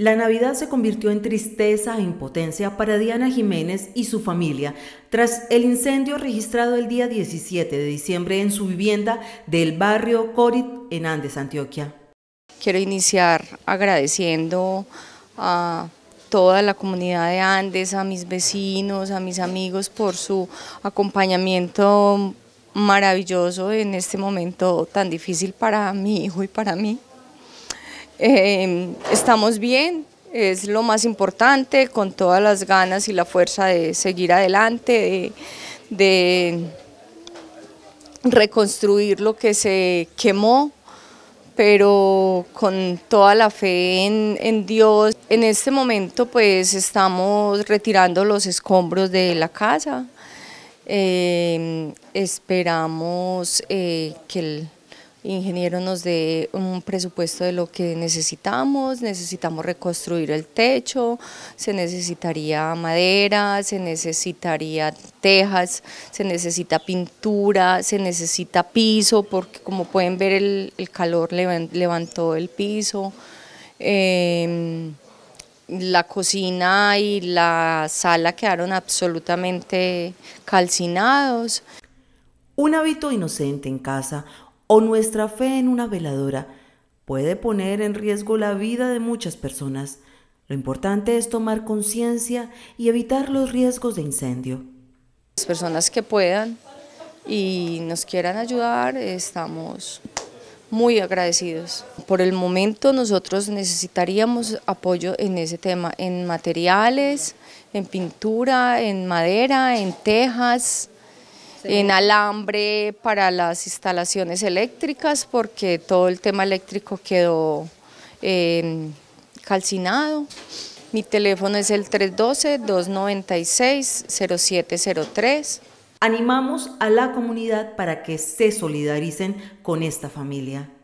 La Navidad se convirtió en tristeza e impotencia para Diana Jiménez y su familia tras el incendio registrado el día 17 de diciembre en su vivienda del barrio Corit en Andes, Antioquia. Quiero iniciar agradeciendo a toda la comunidad de Andes, a mis vecinos, a mis amigos por su acompañamiento maravilloso en este momento tan difícil para mi hijo y para mí. Em, estamos bien, es lo más importante, con todas las ganas y la fuerza de seguir adelante, de, reconstruir lo que se quemó, pero con toda la fe en, Dios. En este momento pues estamos retirando los escombros de la casa, em, esperamos eh, que el ingeniero nos dé un presupuesto de lo que necesitamos, necesitamos reconstruir el techo, se necesitaría madera, se necesitaría tejas, se necesita pintura, se necesita piso, porque como pueden ver el, calor levantó el piso. Em, la cocina y la sala quedaron absolutamente calcinados. Un hábito inocente en casa o nuestra fe en una veladora puede poner en riesgo la vida de muchas personas. Lo importante es tomar conciencia y evitar los riesgos de incendio. Las personas que puedan y nos quieran ayudar, estamos muy agradecidos. Por el momento nosotros necesitaríamos apoyo en ese tema, en materiales, en pintura, en madera, en tejas, en alambre para las instalaciones eléctricas porque todo el tema eléctrico quedó em, calcinado. Mi teléfono es el 312-296-0703. Animamos a la comunidad para que se solidaricen con esta familia.